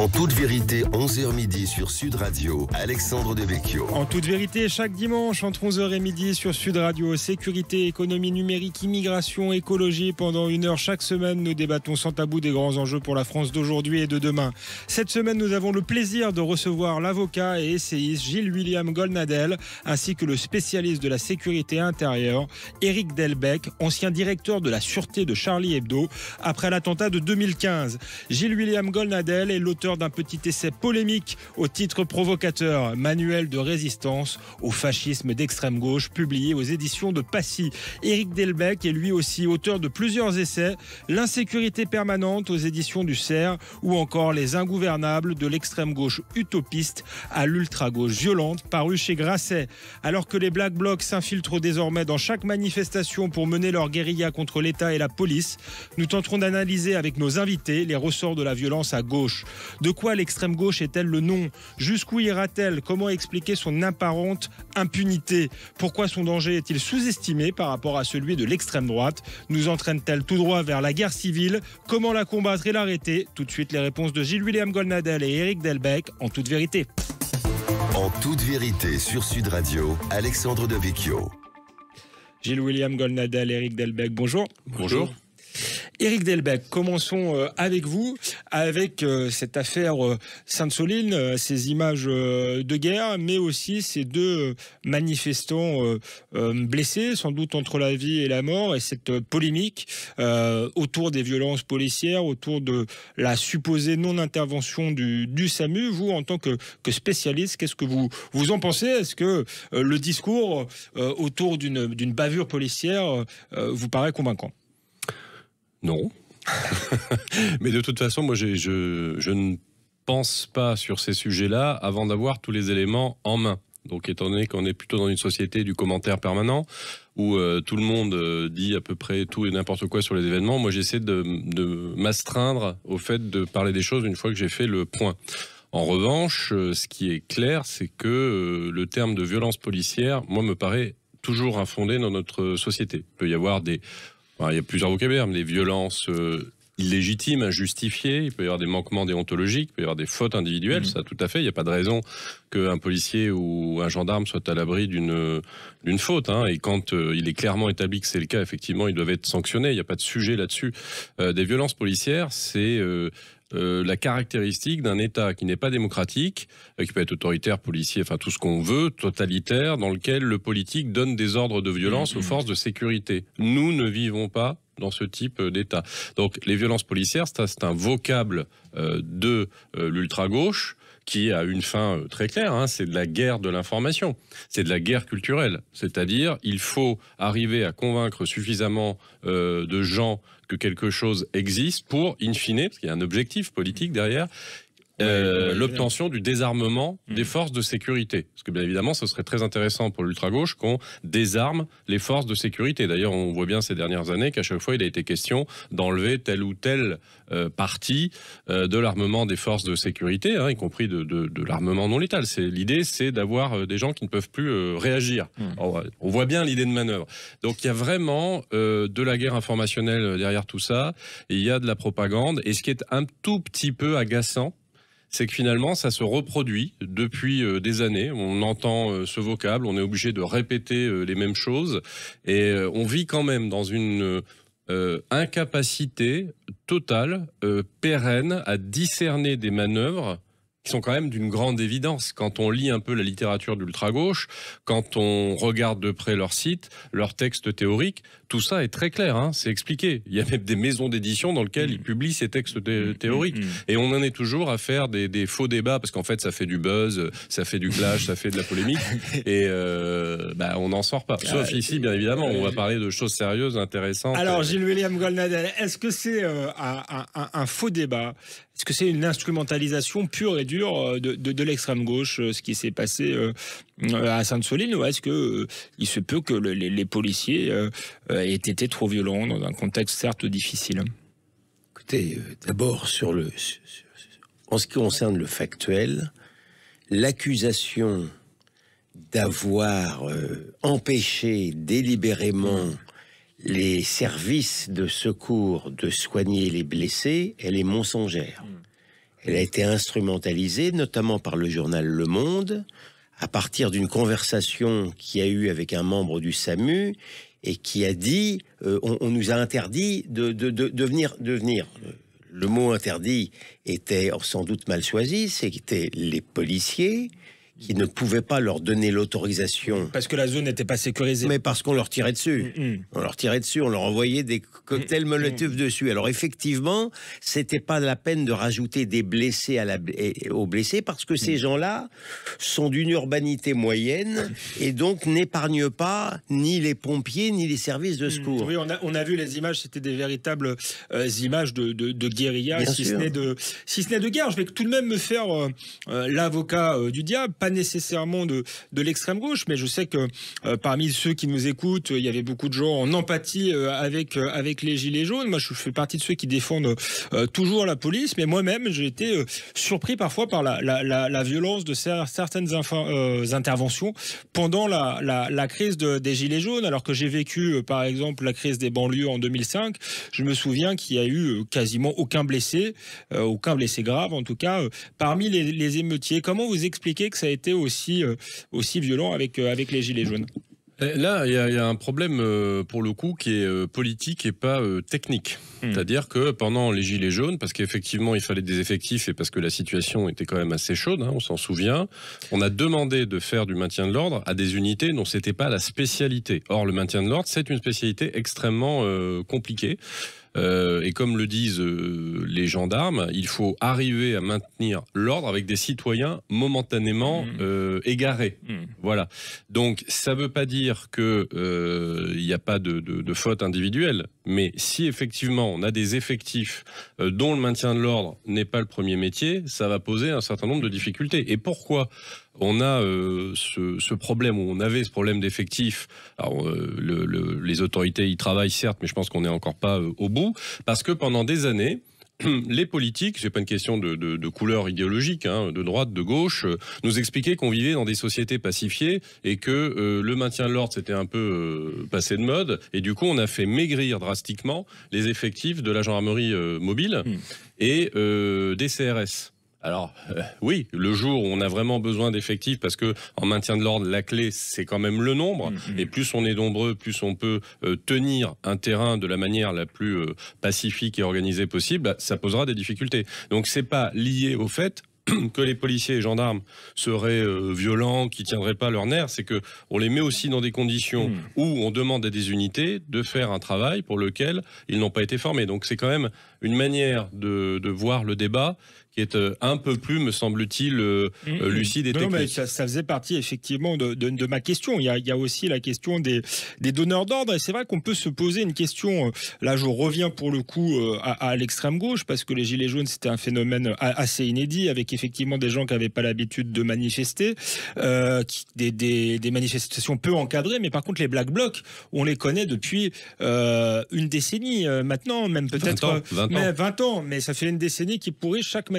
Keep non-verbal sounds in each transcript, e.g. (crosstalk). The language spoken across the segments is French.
En toute vérité, 11h midi sur Sud Radio, Alexandre Devecchio. En toute vérité, chaque dimanche entre 11h et midi sur Sud Radio, sécurité, économie numérique, immigration, écologie. Pendant une heure chaque semaine, nous débattons sans tabou des grands enjeux pour la France d'aujourd'hui et de demain. Cette semaine, nous avons le plaisir de recevoir l'avocat et essayiste Gilles William Golnadel, ainsi que le spécialiste de la sécurité intérieure, Éric Delbecq, ancien directeur de la sûreté de Charlie Hebdo après l'attentat de 2015. Gilles William Golnadel est l'auteur d'un petit essai polémique au titre provocateur Manuel de résistance au fascisme d'extrême gauche, publié aux éditions de Passy. Eric Delbecq est lui aussi auteur de plusieurs essais L'insécurité permanente aux éditions du Cerf ou encore Les ingouvernables de l'extrême gauche utopiste à l'ultra gauche violente, paru chez Grasset. Alors que les Black Blocs s'infiltrent désormais dans chaque manifestation pour mener leur guérilla contre l'État et la police, nous tenterons d'analyser avec nos invités les ressorts de la violence à gauche. De quoi l'extrême gauche est-elle le nom Jusqu'où ira-t-elle Comment expliquer son apparente impunité Pourquoi son danger est-il sous-estimé par rapport à celui de l'extrême droite Nous entraîne-t-elle tout droit vers la guerre civile Comment la combattre et l'arrêter Tout de suite les réponses de Gilles-William Golnadel et Éric Delbecq en toute vérité. En toute vérité sur Sud Radio, Alexandre Devecchio. Gilles William Golnadel, Eric Delbecq, bonjour. Bonjour. Éric Delbecq, commençons euh, avec vous, avec euh, cette affaire euh, Sainte-Soline, ces images de guerre, mais aussi ces deux manifestants blessés, sans doute entre la vie et la mort, et cette polémique autour des violences policières, autour de la supposée non-intervention du, SAMU. Vous, en tant que, que spécialiste, qu'est-ce que vous, vous en pensez Est-ce que le discours autour d'une bavure policière vous paraît convaincant non. (laughs) Mais de toute façon, moi, je, ne pense pas sur ces sujets-là avant d'avoir tous les éléments en main. Donc, étant donné qu'on est plutôt dans une société du commentaire permanent, où euh, tout le monde euh, dit à peu près tout et n'importe quoi sur les événements, moi j'essaie de, m'astreindre au fait de parler des choses une fois que j'ai fait le point. En revanche, euh, ce qui est clair, c'est que le terme de violence policière, moi, me paraît toujours infondé dans notre société. Il peut y avoir des il y a plusieurs vocabulaires, mais des violences euh, illégitimes, injustifiées, il peut y avoir des manquements déontologiques, il peut y avoir des fautes individuelles, mm-hmm. ça tout à fait, il n'y a pas de raison qu'un policier ou un gendarme soit à l'abri d'une d'une faute. Hein. Et quand euh, il est clairement établi que c'est le cas, effectivement, ils doivent être sanctionnés, il n'y a pas de sujet là-dessus. Euh, des violences policières, c'est... Euh, la caractéristique d'un État qui n'est pas démocratique, euh, qui peut être autoritaire, policier, enfin tout ce qu'on veut, totalitaire, dans lequel le politique donne des ordres de violence aux mm-hmm. forces de sécurité. Nous ne vivons pas dans ce type euh, d'État. Donc les violences policières, c'est un vocable de l'ultra-gauche qui a une fin euh, très claire, hein, c'est de la guerre de l'information, c'est de la guerre culturelle. C'est-à-dire, il faut arriver à convaincre suffisamment euh, de gens que quelque chose existe pour, in fine, parce qu'il y a un objectif politique derrière, euh, l'obtention du désarmement des mm. forces de sécurité. Parce que bien évidemment, ce serait très intéressant pour l'ultra-gauche qu'on désarme les forces de sécurité. D'ailleurs, on voit bien ces dernières années qu'à chaque fois, il a été question d'enlever telle ou telle euh, partie euh, de l'armement des forces de sécurité, hein, y compris de, l'armement non létal. L'idée, c'est d'avoir des gens qui ne peuvent plus réagir. Mm. on voit bien l'idée de manœuvre. Donc il y a vraiment de la guerre informationnelle derrière tout ça, il y a de la propagande, et ce qui est un tout petit peu agaçant, c'est que finalement, ça se reproduit depuis euh, des années. On entend euh, ce vocable, on est obligé de répéter euh, les mêmes choses, et on vit quand même dans une incapacité totale, pérenne, à discerner des manœuvres qui sont quand même d'une grande évidence. Quand on lit un peu la littérature d'ultra-gauche, quand on regarde de près leurs sites, leurs textes théoriques, tout ça est très clair, hein. c'est expliqué. Il y avait des maisons d'édition dans lesquelles ils mm. publient ces textes mm, mm, théoriques. Et on en est toujours à faire des, faux débats, parce qu'en fait, ça fait du buzz, ça fait du clash, ça fait de la polémique, (laughs) et euh, bah, on n'en sort pas. Ah, Sauf ici, bien évidemment, on va parler de choses sérieuses, intéressantes. Alors, euh, Gilles William Golnadel, est-ce que c'est euh, un, faux débat Est-ce que c'est une instrumentalisation pure et dure de, l'extrême gauche, ce qui s'est passé euh, à Sainte-Soline ou est-ce que euh, il se peut que les, policiers euh, aient été trop violents dans un contexte certes difficile Écoutez, d'abord sur le en ce qui concerne le factuel, l'accusation d'avoir empêché délibérément les services de secours de soigner les blessés, elle est mensongère. Mmh. Elle a été instrumentalisée notamment par le journal Le Monde à partir d'une conversation qu'il a eu avec un membre du SAMU et qui a dit euh, on, nous a interdit de, De venir. Le mot interdit était sans doute mal choisi, c'était les policiers, qui ne pouvaient pas leur donner l'autorisation. Parce que la zone n'était pas sécurisée. Mais parce qu'on leur tirait dessus. Mm, mm. On leur tirait dessus, on leur envoyait des cocktails mm, Molotov dessus. Alors effectivement, c'était pas la peine de rajouter des blessés à la, aux blessés parce que ces gens-là sont d'une urbanité moyenne et donc n'épargnent pas ni les pompiers ni les services de secours. Oui, on a, on a vu les images, c'était des véritables euh, images de, de, de guérilla, si ce n'est de, si de guerre. Je vais tout de même me faire euh, euh, l'avocat du diable nécessairement de, de l'extrême gauche, mais je sais que euh, parmi ceux qui nous écoutent, il y avait beaucoup de gens en empathie euh, avec, euh, avec les Gilets jaunes. Moi, je fais partie de ceux qui défendent toujours la police, mais moi-même, j'ai été surpris parfois par la, la, violence de certaines interventions pendant la, crise des Gilets jaunes, alors que j'ai vécu, par exemple, la crise des banlieues en 2005. Je me souviens qu'il y a eu quasiment aucun blessé, aucun blessé grave, en tout cas, parmi les, les émeutiers. Comment vous expliquez que ça a été était aussi, euh, aussi violent avec, euh, avec les Gilets jaunes. Eh, là, il y, a un problème euh, pour le coup qui est politique et pas technique. Hmm. C'est-à-dire que pendant les Gilets jaunes, parce qu'effectivement il fallait des effectifs et parce que la situation était quand même assez chaude, hein, on s'en souvient, on a demandé de faire du maintien de l'ordre à des unités dont c'était pas la spécialité. Or, le maintien de l'ordre, c'est une spécialité extrêmement compliquée. Euh, et comme le disent euh, les gendarmes, il faut arriver à maintenir l'ordre avec des citoyens momentanément mmh. euh, égarés. Mmh. Voilà. Donc ça ne veut pas dire qu'il n'y a pas de faute individuelle. Mais si effectivement on a des effectifs euh, dont le maintien de l'ordre n'est pas le premier métier, ça va poser un certain nombre de difficultés. Et pourquoi on a euh, ce, problème ou on avait ce problème d'effectifs. Euh, les autorités y travaillent certes, mais je pense qu'on n'est encore pas au bout parce que pendant des années, (clears throat) les politiques, c'est pas une question de, couleur idéologique, hein, de droite, de gauche, euh, nous expliquaient qu'on vivait dans des sociétés pacifiées et que euh, le maintien de l'ordre c'était un peu euh, passé de mode et du coup on a fait maigrir drastiquement les effectifs de la gendarmerie mobile hmm. et des CRS. Alors euh, oui, le jour où on a vraiment besoin d'effectifs, parce que en maintien de l'ordre, la clé c'est quand même le nombre. Mm, mm. Et plus on est nombreux, plus on peut euh, tenir un terrain de la manière la plus euh, pacifique et organisée possible. Bah, ça posera des difficultés. Donc c'est pas lié au fait (clears throat) que les policiers et gendarmes seraient violents, qui tiendraient pas leur nerf, c'est que on les met aussi dans des conditions mm. où on demande à des unités de faire un travail pour lequel ils n'ont pas été formés. Donc c'est quand même une manière de, voir le débat qui est euh, un peu plus, me semble-t-il, euh, euh, lucide et technique. Non, mais ça, faisait partie effectivement de, ma question. Il y, a, aussi la question des, donneurs d'ordre, et c'est vrai qu'on peut se poser une question. Là, je reviens pour le coup à, l'extrême gauche, parce que les Gilets jaunes, c'était un phénomène assez inédit, avec effectivement des gens qui n'avaient pas l'habitude de manifester, des, manifestations peu encadrées, mais par contre, les Black Blocs, on les connaît depuis une décennie maintenant, même peut-être 20, ans. Mais ça fait une décennie qui pourrit chaque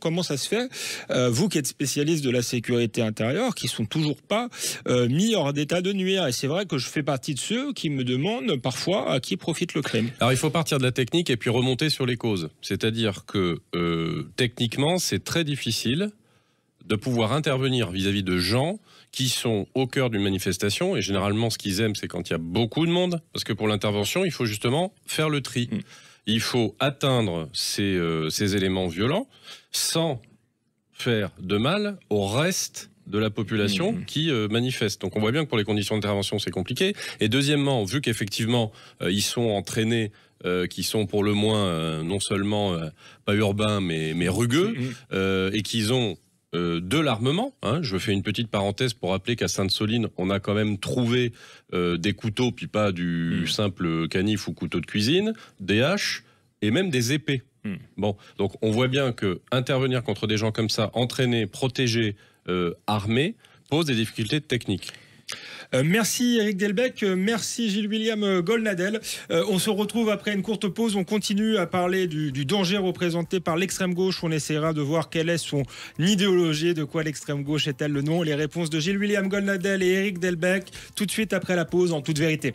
Comment ça se fait euh, Vous qui êtes spécialiste de la sécurité intérieure, qui sont toujours pas euh, mis hors d'état de nuire. Et c'est vrai que je fais partie de ceux qui me demandent parfois à qui profite le crime. Alors il faut partir de la technique et puis remonter sur les causes. C'est-à-dire que euh, techniquement, c'est très difficile de pouvoir intervenir vis-à-vis de gens qui sont au cœur d'une manifestation. Et généralement, ce qu'ils aiment, c'est quand il y a beaucoup de monde. Parce que pour l'intervention, il faut justement faire le tri. Mm il faut atteindre euh, ces, éléments violents sans faire de mal au reste de la population mhm. qui euh, manifeste. Donc on voit bien que pour les conditions d'intervention, c'est compliqué. Et deuxièmement, vu qu'effectivement, euh, ils sont entraînés, qui sont pour le moins non seulement pas urbains, mais, rugueux, mhm. et qu'ils ont euh, de l'armement. Hein. Je fais une petite parenthèse pour rappeler qu'à Sainte-Soline, on a quand même trouvé euh, des couteaux, puis pas du hmm. simple canif ou couteau de cuisine, des haches et même des épées. Hmm. Bon, donc on voit bien que intervenir contre des gens comme ça, entraînés, protégés, euh, armés, pose des difficultés techniques. Euh, merci Eric Delbecq, euh, merci Gilles William euh, Golnadel. on se retrouve après une courte pause. On continue à parler du, danger représenté par l'extrême gauche. On essaiera de voir quelle est son idéologie, de quoi l'extrême gauche est-elle le nom. Les réponses de Gilles William Golnadel et Eric Delbecq tout de suite après la pause en toute vérité.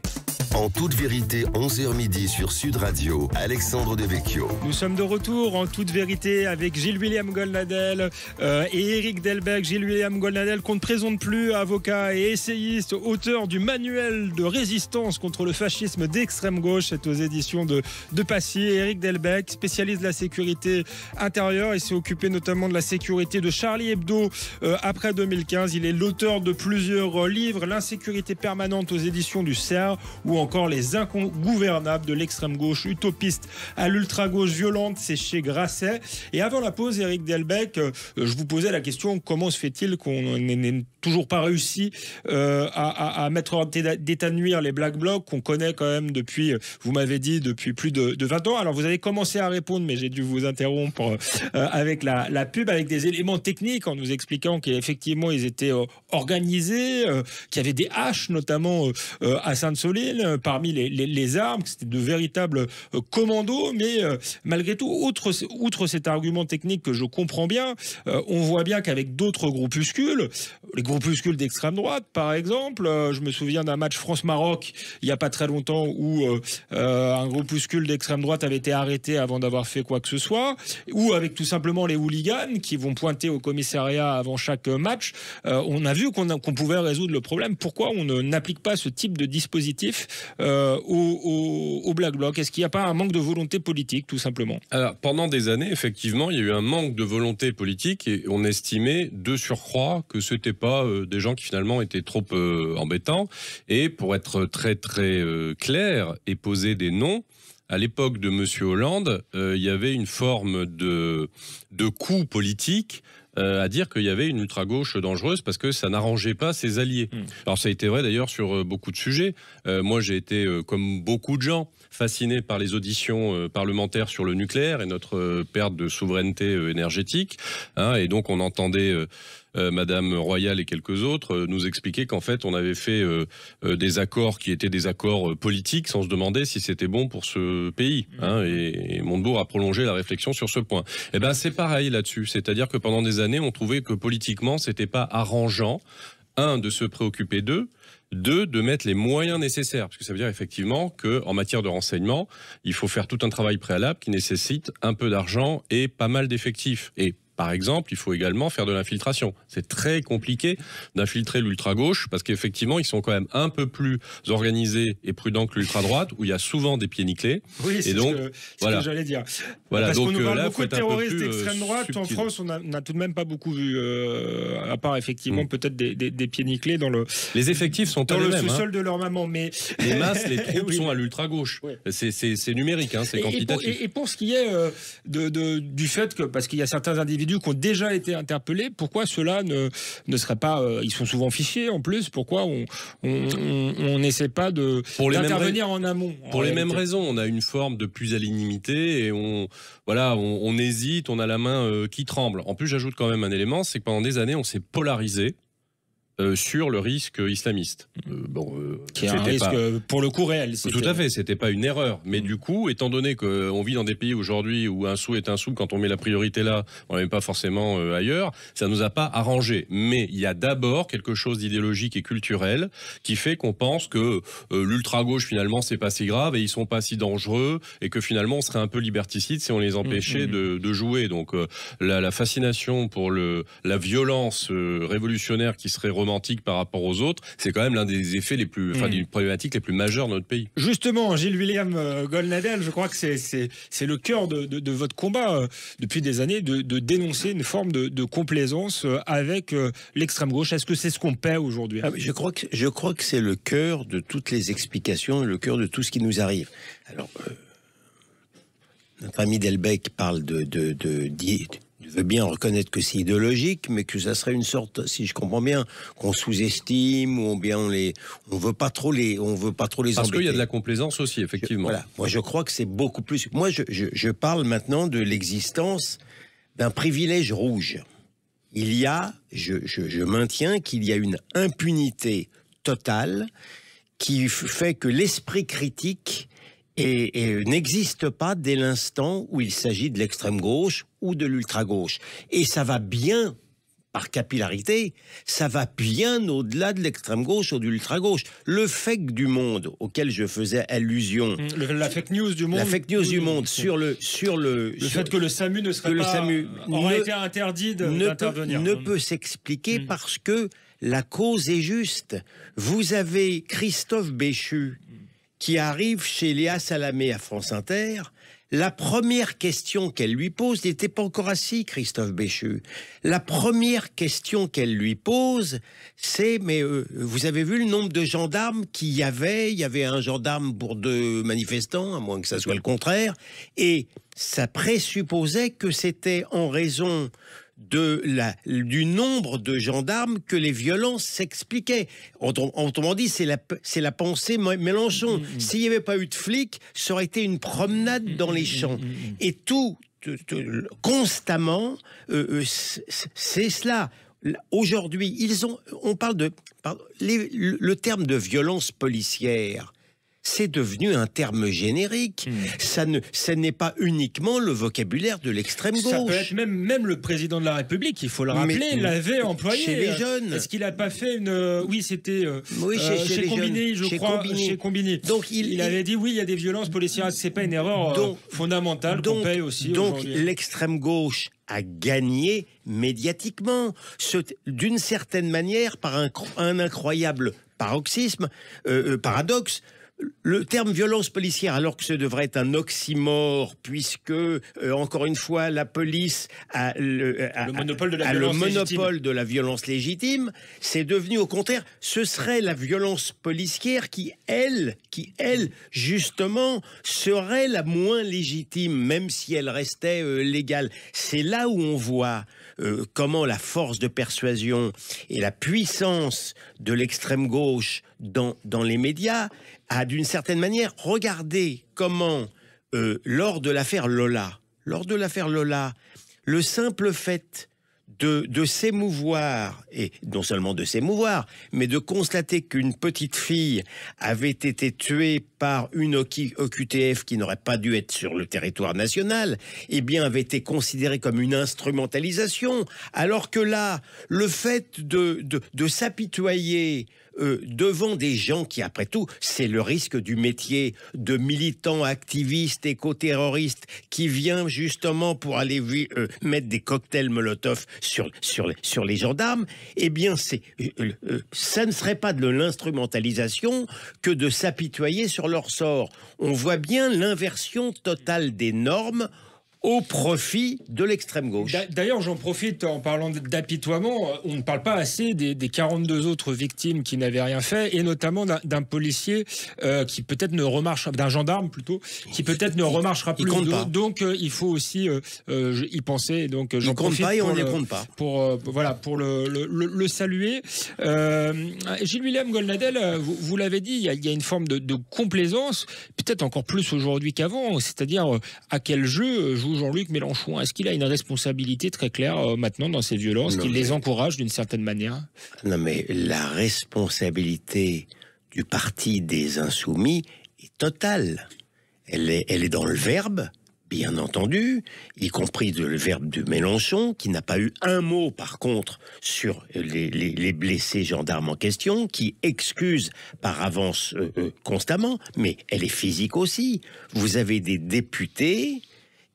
En toute vérité, 11h midi sur Sud Radio, Alexandre Devecchio. Nous sommes de retour en toute vérité avec Gilles William Golnadel euh, et Eric Delbecq. Gilles William Golnadel, qu'on ne présente plus, avocat et essayiste, auteur du manuel de résistance contre le fascisme d'extrême gauche, c'est aux éditions de, de Passy. Eric Delbecq, spécialiste de la sécurité intérieure, il s'est occupé notamment de la sécurité de Charlie Hebdo euh, après 2015. Il est l'auteur de plusieurs livres, L'insécurité permanente aux éditions du CERF ou encore les ingouvernables de l'extrême gauche utopiste à l'ultra gauche violente, c'est chez Grasset. Et avant la pause, Eric Delbecq, euh, je vous posais la question comment se fait-il qu'on n'ait toujours pas réussi euh, à, à, à, mettre nuire les Black Blocs qu'on connaît quand même depuis, euh, vous m'avez dit, depuis plus de, 20 ans. Alors vous avez commencé à répondre, mais j'ai dû vous interrompre euh, euh, avec la, pub, avec des éléments techniques en nous expliquant qu'effectivement ils étaient organisés, qu'il y avait des haches notamment à Sainte-Soline parmi les, armes, que c'était de véritables commandos, mais malgré tout, outre, outre cet argument technique que je comprends bien, on voit bien qu'avec d'autres groupuscules, les groupuscules groupuscules d'extrême droite, par exemple. Euh, je me souviens d'un match France-Maroc il n'y a pas très longtemps où euh, euh, un groupuscule d'extrême droite avait été arrêté avant d'avoir fait quoi que ce soit, ou avec tout simplement les hooligans qui vont pointer au commissariat avant chaque match. on a vu qu'on pouvait résoudre le problème. Pourquoi on n'applique pas ce type de dispositif au, Black Bloc Est-ce qu'il n'y a pas un manque de volonté politique, tout simplement Alors, pendant des années, effectivement, il y a eu un manque de volonté politique et on estimait de surcroît que ce n'était pas euh, des gens qui finalement étaient trop euh, embêtants. Et pour être très très euh, clair et poser des noms, à l'époque de M. Hollande, il y avait une forme de, de coup politique à dire qu'il y avait une ultra-gauche dangereuse parce que ça n'arrangeait pas ses alliés. Hmm. Alors ça a été vrai d'ailleurs sur beaucoup de sujets. moi j'ai été, comme beaucoup de gens, fasciné par les auditions parlementaires sur le nucléaire et notre perte de souveraineté énergétique. Hein, et donc on entendait... Euh, Madame Royal et quelques autres, euh, nous expliquaient qu'en fait, on avait fait euh, des accords qui étaient des accords politiques sans se demander si c'était bon pour ce pays. Mmh. Hein, et, Montebourg a prolongé la réflexion sur ce point. Eh ben, c'est pareil là-dessus. C'est-à-dire que pendant des années, on trouvait que politiquement, c'était pas arrangeant, un, de se préoccuper d'eux, deux, de mettre les moyens nécessaires, parce que ça veut dire effectivement qu'en matière de renseignement, il faut faire tout un travail préalable qui nécessite un peu d'argent et pas mal d'effectifs. Et par exemple, il faut également faire de l'infiltration. C'est très compliqué d'infiltrer l'ultra-gauche parce qu'effectivement, ils sont quand même un peu plus organisés et prudents que l'ultra-droite où il y a souvent des pieds nickelés. Oui, c'est ce voilà. que j'allais dire. Voilà, Parce qu'on voit euh, beaucoup de terroristes d'extrême euh, droite. En France, on n'a tout de même pas beaucoup vu, euh, à part effectivement mm. peut-être des, pieds nickelés dans le. Les effectifs sont dans le hein. sous-sol de leur maman, mais les (laughs) masses, les troupes sont à l'ultra gauche. C'est numérique, hein, c'est quantitatif. Et pour, ce qui est de, du fait que, parce qu'il y a certains individus qui ont déjà été interpellés, pourquoi cela ne ne serait pas Ils sont souvent fichés en plus. Pourquoi on n'essaie pas de d'intervenir en amont Pour les mêmes raisons, on a une forme de plus pusillanimité et on voilà, on, hésite, on a la main euh, qui tremble. En plus, j'ajoute quand même un élément, c'est que pendant des années, on s'est polarisé euh, sur le risque islamiste. Euh, bon, euh, un risque pour le coup réel. Tout à fait, c'était pas une erreur. Mais du coup, étant donné qu'on vit dans des pays aujourd'hui où un sou est un sou, quand on met la priorité là, on n'est pas forcément ailleurs, ça nous a pas arrangé. Mais il y a d'abord quelque chose d'idéologique et culturel qui fait qu'on pense que l'ultra-gauche finalement c'est pas si grave et ils sont pas si dangereux et que finalement on serait un peu liberticide si on les empêchait mm, mm, mm. de, jouer. Donc la, fascination pour le, la violence révolutionnaire qui serait romantique par rapport aux autres, c'est quand même l'un des effets les plus, enfin, des mm. problématiques les plus majeures de notre pays. Justement, Gilles William euh, Golnadel, je crois que c'est le cœur de, de, votre combat euh, depuis des années de, de, dénoncer une forme de, de complaisance euh, avec l'extrême gauche. Est-ce que c'est ce qu'on paie aujourd'hui ah, Je crois que je crois que c'est le cœur de toutes les explications, le cœur de tout ce qui nous arrive. Alors. notre ami Delbecq parle de, de, de, je veux bien reconnaître que c'est idéologique, mais que ça serait une sorte, si je comprends bien, qu'on sous-estime ou bien on les, on veut pas trop les, on veut pas trop les Parce qu'il y a de la complaisance aussi, effectivement. voilà. Moi, je crois que c'est beaucoup plus. Moi, je, je, je parle maintenant de l'existence d'un privilège rouge. Il y a, je maintiens qu'il y a une impunité totale qui fait que l'esprit critique et, euh, n'existe pas dès l'instant où il s'agit de l'extrême gauche ou de l'ultra gauche. Et ça va bien par capillarité, ça va bien au-delà de l'extrême gauche ou de l'ultra gauche. Le fake du monde auquel je faisais allusion, mmh, le, la fake news du monde, la fake news du monde sur le sur le, fait que le SAMU ne serait pas, ne, interdit d'intervenir ne peut, s'expliquer mmh. parce que la cause est juste. Vous avez Christophe Béchu mmh qui arrive chez Léa Salamé à France Inter, la première question qu'elle lui pose, n'était pas encore assis, Christophe Béchu. La première question qu'elle lui pose, c'est Mais euh, vous avez vu le nombre de gendarmes qu'il y avait Il y avait un gendarme pour deux manifestants, à moins que ça soit le contraire. Et ça présupposait que c'était en raison de la, du nombre de gendarmes que les violences s'expliquaient. Autrement dit, c'est la, pensée Mélenchon. Mm, mm, mm. S'il n'y avait pas eu de flics, ça aurait été une promenade dans les champs. Et tout, constamment, euh, euh, c'est cela. Aujourd'hui, ils ont, on parle de, le terme de violence policière c'est devenu un terme générique. Hmm. Ça ne, ce n'est pas uniquement le vocabulaire de l'extrême gauche. Ça peut être même, même le président de la République, il faut le rappeler, l'avait employé. Chez les euh, jeunes. Est-ce qu'il n'a pas fait une, euh, oui, c'était, euh, oui, chez, Combiné, je crois, Combiné. Combiné. Donc il, avait dit oui, il y a des violences policières, c'est pas une erreur fondamentale qu'on paye aussi. Donc l'extrême gauche a gagné médiatiquement, d'une certaine manière par un, un incroyable paroxysme, paradoxe, le terme violence policière, alors que ce devrait être un oxymore, puisque, euh, encore une fois, la police a le, euh, monopole, de la, violence légitime, c'est devenu au contraire, ce serait la violence policière qui, elle, qui, elle, justement, serait la moins légitime, même si elle restait euh, légale. C'est là où on voit comment la force de persuasion et la puissance de l'extrême gauche dans, dans les médias a d'une certaine manière regardé comment, euh, lors de l'affaire Lola, lors de l'affaire Lola, le simple fait de, s'émouvoir, et non seulement de s'émouvoir, mais de constater qu'une petite fille avait été tuée par une OQTF qui n'aurait pas dû être sur le territoire national, eh bien, avait été considéré comme une instrumentalisation. Alors que là, le fait de s'apitoyer devant des gens qui, après tout, c'est le risque du métier de militant activiste éco-terroriste qui vient justement pour aller euh, mettre des cocktails Molotov sur, sur, sur les gendarmes, eh bien, c'est, euh, euh, ça ne serait pas de l'instrumentalisation que de s'apitoyer sur leur sort. On voit bien l'inversion totale des normes au profit de l'extrême gauche. D'ailleurs, j'en profite en parlant d'apitoiement. Euh, on ne parle pas assez des, 42 autres victimes qui n'avaient rien fait, et notamment d'un policier euh, qui peut-être ne remarchera, d'un gendarme plutôt, qui peut-être ne remarchera plus. Donc, euh, il faut aussi y penser. Donc, j'en profite pas et on ne compte pas. Pour voilà, pour le, saluer. Gilles William Golnadel, vous, l'avez dit, il y, a, une forme de, de complaisance, peut-être encore plus aujourd'hui qu'avant. C'est-à-dire à quel jeu joue Jean-Luc Mélenchon Est-ce qu'il a une responsabilité très claire euh, maintenant dans ces violences Qu'il les encourage d'une certaine manière Non, mais la responsabilité du parti des insoumis est totale. Elle est, elle est dans le verbe, bien entendu, y compris le verbe de Mélenchon, qui n'a pas eu un mot, par contre, sur les, blessés gendarmes en question, qui excuse par avance euh, euh, constamment, mais elle est physique aussi. Vous avez des députés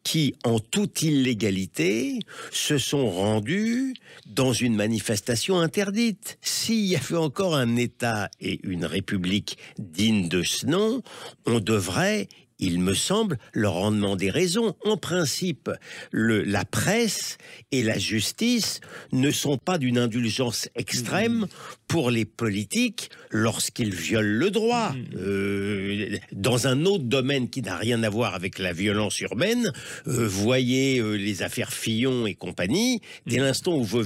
qui, en toute illégalité, se sont rendus dans une manifestation interdite. S'il y avait encore un État et une République dignes de ce nom, on devrait il me semble, leur en des raisons. En principe, la presse et la justice ne sont pas d'une indulgence extrême mmh pour les politiques lorsqu'ils violent le droit. Mmh. Euh, dans un autre domaine qui n'a rien à voir avec la violence urbaine, euh, voyez euh, les affaires Fillon et compagnie, dès mmh. l'instant où vous,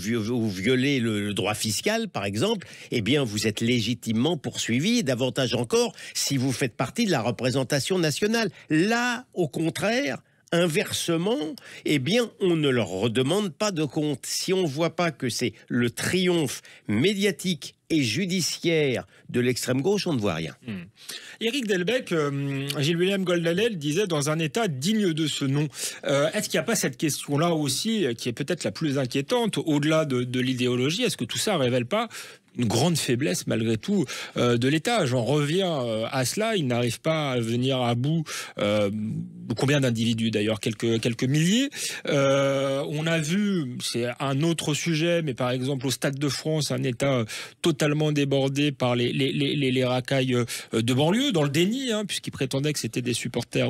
violez le, droit fiscal, par exemple, eh bien vous êtes légitimement poursuivi, davantage encore si vous faites partie de la représentation nationale. Là, au contraire, Inversement, eh bien, on ne leur redemande pas de compte. Si on ne voit pas que c'est le triomphe médiatique et judiciaire de l'extrême gauche, on ne voit rien. Eric hmm. Éric Delbecq, euh, Gilles William Goldalel disait dans un état digne de ce nom. Euh, est-ce qu'il n'y a pas cette question-là aussi, euh, qui est peut-être la plus inquiétante, au-delà de, l'idéologie Est-ce que tout ça ne révèle pas une grande faiblesse malgré tout euh, de l'État. J'en reviens euh, à cela. Il n'arrive pas à venir à bout. Euh, combien d'individus d'ailleurs Quelques quelques milliers. on a vu, c'est un autre sujet, mais par exemple au Stade de France, un État totalement débordé par les les, racailles de banlieue, dans le déni, hein, puisqu'il prétendait que c'était des supporters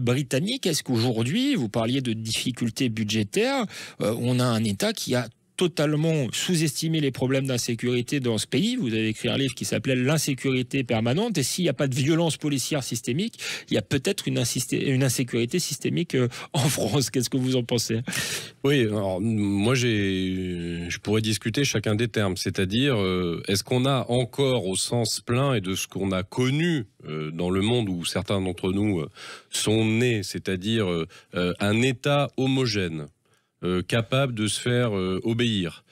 britanniques. Est-ce qu'aujourd'hui, vous parliez de difficultés budgétaires, on a un État qui a totalement sous estimer les problèmes d'insécurité dans ce pays. Vous avez écrit un livre qui s'appelait L'insécurité permanente. Et s'il n'y a pas de violence policière systémique, il y a peut-être une, une, insécurité systémique euh, en France. Qu'est-ce que vous en pensez Oui, alors, moi, je pourrais discuter chacun des termes. C'est-à-dire, euh, est-ce qu'on a encore, au sens plein et de ce qu'on a connu euh, dans le monde où certains d'entre nous sont nés, c'est-à-dire un État homogène euh, capable de se faire euh, obéir,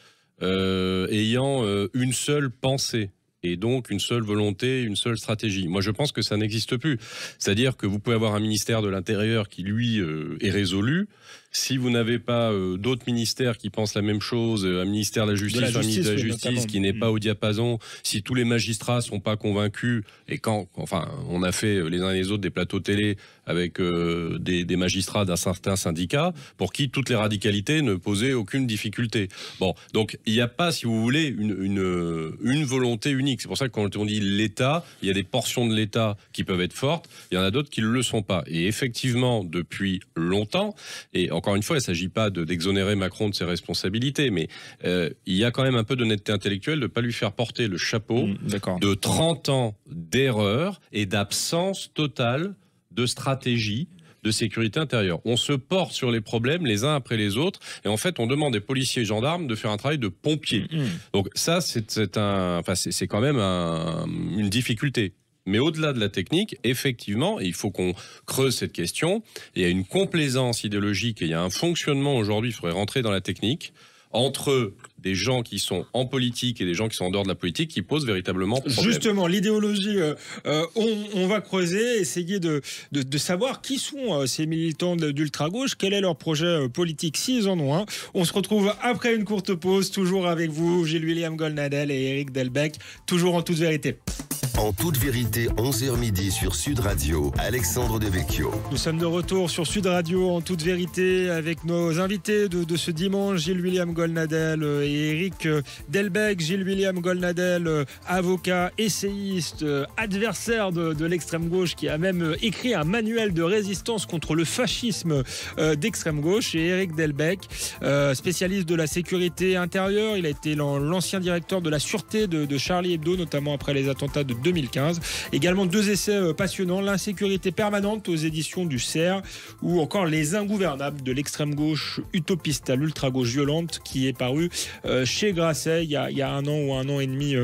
euh, ayant une seule pensée, et donc une seule volonté, une seule stratégie. Moi, je pense que ça n'existe plus. C'est-à-dire que vous pouvez avoir un ministère de l'Intérieur qui, lui, est résolu, si vous n'avez pas euh, d'autres ministères qui pensent la même chose, euh, un ministère de la Justice, un ministère de la Justice qui n'est pas mm. au diapason, si tous les magistrats sont pas convaincus, et quand, enfin, on a fait euh, les uns et les autres des plateaux télé avec des, magistrats d'un certain syndicat, pour qui toutes les radicalités ne posaient aucune difficulté. Bon, donc il n'y a pas, si vous voulez, une, une, une volonté unique. C'est pour ça que quand on dit l'État, il y a des portions de l'État qui peuvent être fortes, il y en a d'autres qui ne le sont pas. Et effectivement, depuis longtemps, et en encore une fois, il ne s'agit pas d'exonérer Macron de ses responsabilités, mais euh, il y a quand même un peu d'honnêteté intellectuelle de ne pas lui faire porter le chapeau mm, de 30 ans d'erreur et d'absence totale de stratégie de sécurité intérieure. On se porte sur les problèmes les uns après les autres et en fait on demande des policiers et gendarmes de faire un travail de pompier. Mm, mm. Donc ça c'est un, c'est quand même une difficulté. Mais au-delà de la technique, effectivement, il faut qu'on creuse cette question, il y a une complaisance idéologique et il y a un fonctionnement aujourd'hui, il faudrait rentrer dans la technique, entre des gens qui sont en politique et des gens qui sont en dehors de la politique qui posent véritablement problème. Justement, l'idéologie, euh, euh, on, va creuser, essayer de, savoir qui sont euh, ces militants d'ultra-gauche, quel est leur projet politique, s'ils en ont un. On se retrouve après une courte pause, toujours avec vous, Gilles-William Golnadel et Eric Delbecq, toujours en toute vérité. En toute vérité, 11h midi sur Sud Radio, Alexandre Devecchio. Nous sommes de retour sur Sud Radio en toute vérité avec nos invités de, ce dimanche, Gilles William Golnadel euh, et Eric euh, Delbecq. Gilles William Golnadel, euh, avocat, essayiste, adversaire de, l'extrême gauche qui a même écrit un manuel de résistance contre le fascisme d'extrême gauche. Et Eric Delbecq, spécialiste de la sécurité intérieure, il a été l'ancien directeur de la sûreté de Charlie Hebdo, notamment après les attentats de 2015. Également deux essais euh, passionnants, L'insécurité permanente aux éditions du CERF ou encore Les Ingouvernables de l'extrême gauche utopiste à l'ultra-gauche violente qui est paru euh, chez Grasset il y, a, un an ou un an et demi.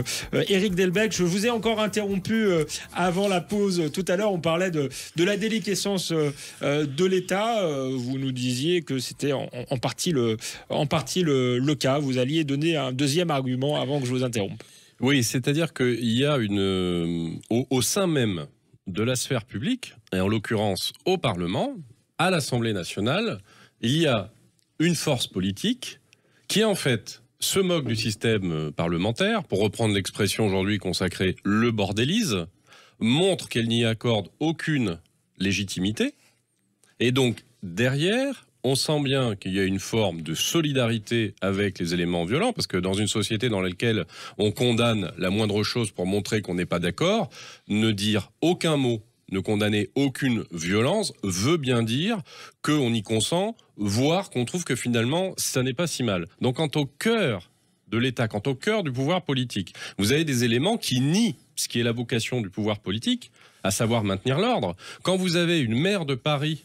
Eric euh, Delbecq, je vous ai encore interrompu avant la pause tout à l'heure. On parlait de, la déliquescence de l'État. Vous nous disiez que c'était en, partie, le, en partie le cas. Vous alliez donner un deuxième argument avant que je vous interrompe. Oui, c'est-à-dire qu'il y a une. Euh, au, sein même de la sphère publique, et en l'occurrence au Parlement, à l'Assemblée nationale, il y a une force politique qui, en fait, se moque du système euh, parlementaire, pour reprendre l'expression aujourd'hui consacrée le bordélise, montre qu'elle n'y accorde aucune légitimité. Et donc, derrière, on sent bien qu'il y a une forme de solidarité avec les éléments violents, parce que dans une société dans laquelle on condamne la moindre chose pour montrer qu'on n'est pas d'accord, ne dire aucun mot, ne condamner aucune violence, veut bien dire qu'on y consent, voire qu'on trouve que finalement, ça n'est pas si mal. Donc quant au cœur de l'État, quant au cœur du pouvoir politique, vous avez des éléments qui nient ce qui est la vocation du pouvoir politique, à savoir maintenir l'ordre. Quand vous avez une maire de Paris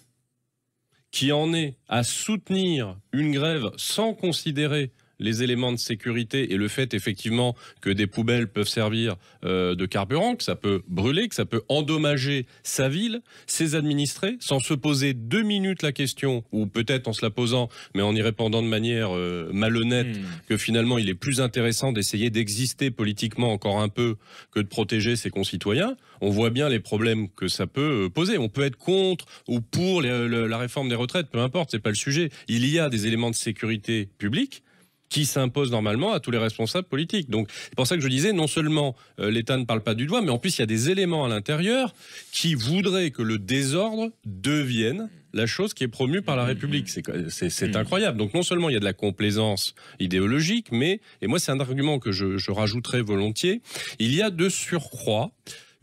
qui en est à soutenir une grève sans considérer les éléments de sécurité et le fait effectivement que des poubelles peuvent servir euh, de carburant, que ça peut brûler, que ça peut endommager sa ville, ses administrés, sans se poser deux minutes la question, ou peut-être en se la posant, mais en y répondant de manière euh, malhonnête, hmm. que finalement il est plus intéressant d'essayer d'exister politiquement encore un peu que de protéger ses concitoyens, on voit bien les problèmes que ça peut euh, poser. On peut être contre ou pour la réforme des retraites, peu importe, c'est pas le sujet. Il y a des éléments de sécurité publique qui s'impose normalement à tous les responsables politiques. Donc c'est pour ça que je disais, non seulement euh, l'État ne parle pas du doigt, mais en plus il y a des éléments à l'intérieur qui voudraient que le désordre devienne la chose qui est promue par la mmh, mmh, République. Mmh. C'est incroyable. Donc non seulement il y a de la complaisance idéologique, mais, et moi c'est un argument que je, je rajouterai volontiers, il y a de surcroît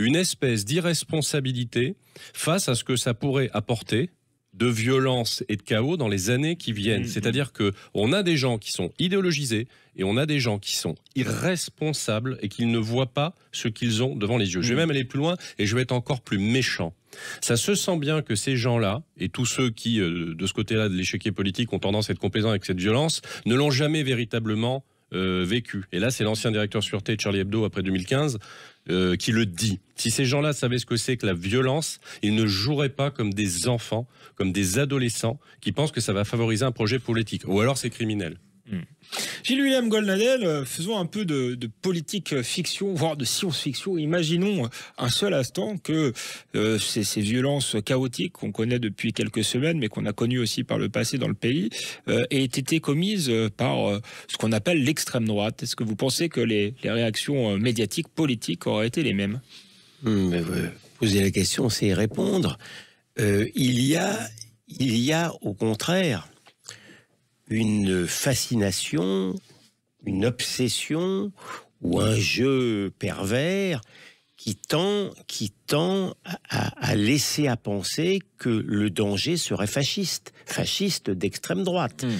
une espèce d'irresponsabilité face à ce que ça pourrait apporter de violence et de chaos dans les années qui viennent. Mm-hmm. C'est-à-dire que on a des gens qui sont idéologisés et on a des gens qui sont irresponsables et qui ne voient pas ce qu'ils ont devant les yeux. Je vais mm-hmm. même aller plus loin et je vais être encore plus méchant. Ça se sent bien que ces gens-là, et tous ceux qui, euh, de ce côté-là de l'échiquier politique, ont tendance à être complaisants avec cette violence, ne l'ont jamais véritablement euh, vécu. Et là, c'est l'ancien directeur de sûreté Charlie Hebdo après 2015 euh, qui le dit. Si ces gens-là savaient ce que c'est que la violence, ils ne joueraient pas comme des enfants, comme des adolescents qui pensent que ça va favoriser un projet politique. Ou alors c'est criminel. Hmm. Gilles-William Golnadel, euh, faisons un peu de, politique euh, fiction, voire de science-fiction. Imaginons euh, un seul instant que ces, violences chaotiques qu'on connaît depuis quelques semaines, mais qu'on a connues aussi par le passé dans le pays, aient été commises par ce qu'on appelle l'extrême droite. Est-ce que vous pensez que les, réactions médiatiques, politiques auraient été les mêmes hmm, Poser la question, c'est répondre. il, y a, il y a au contraire une fascination, une obsession ou un jeu pervers qui tend, qui tend à, laisser à penser que le danger serait fasciste, fasciste d'extrême droite. Hmm.